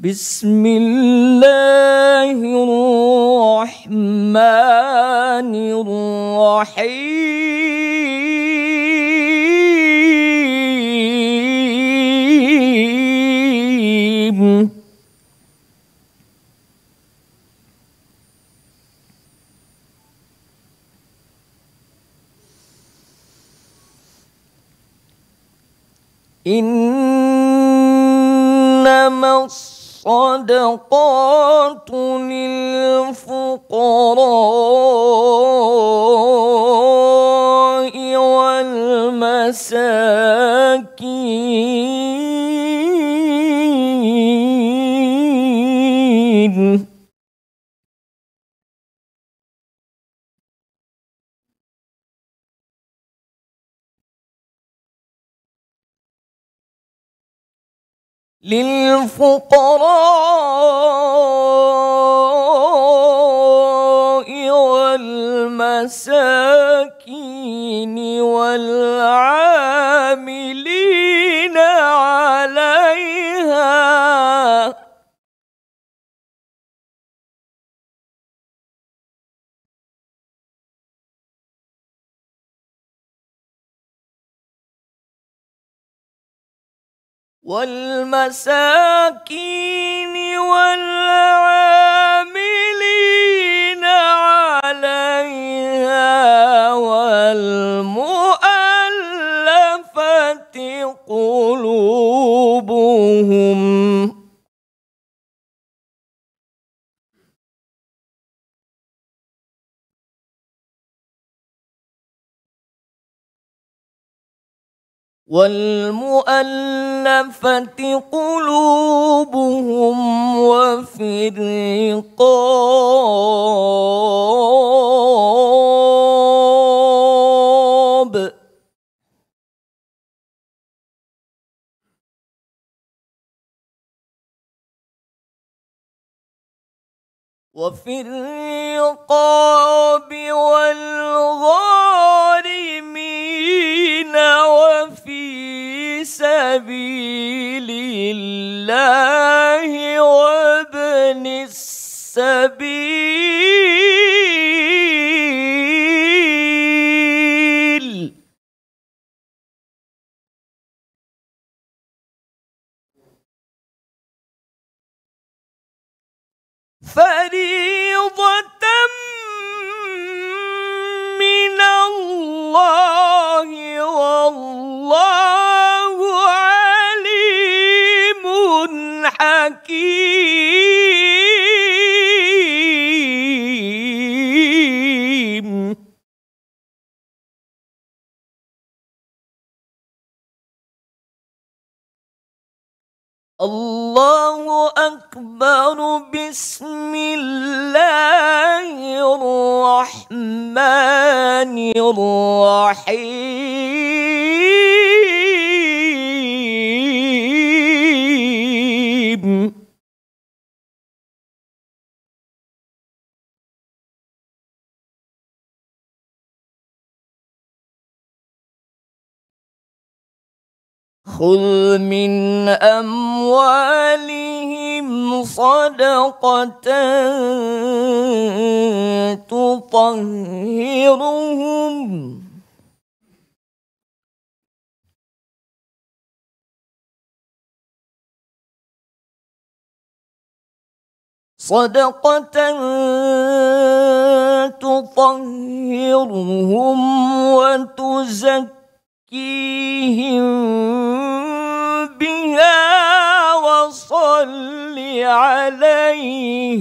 بسم الله الرحمن الرحيم إنما الصلاة الصدقات للفقراء والمساكين للفقراء والمساكين والمساكين والعالمين والمؤلفة قلوبهم وفي الرقاب وفي الرقاب الله وابن السبيل فريق أكبر بسم الله الرحمن الرحيم خذ من أموالي صدقة تطهرهم صدقة تطهرهم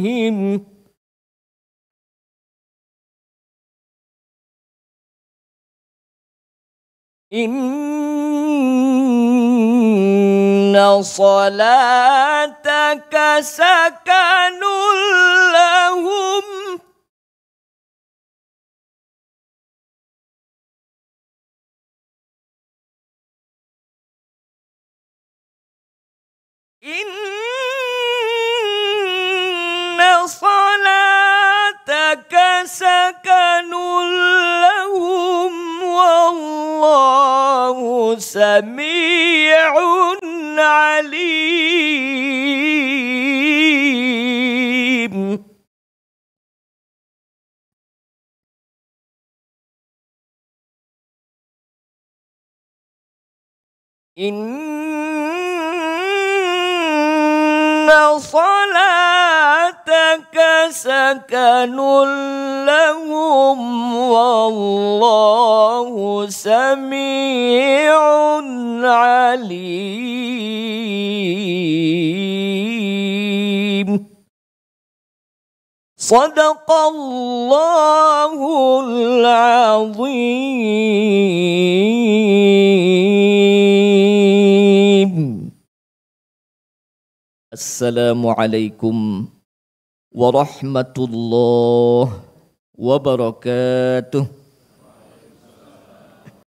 بهم إن صلاتك سكن لهم إن سكن لهم والله سميع عليم إن صلاة سكن لهم والله سميع عليم صدق الله العظيم السلام عليكم ورحمة الله وبركاته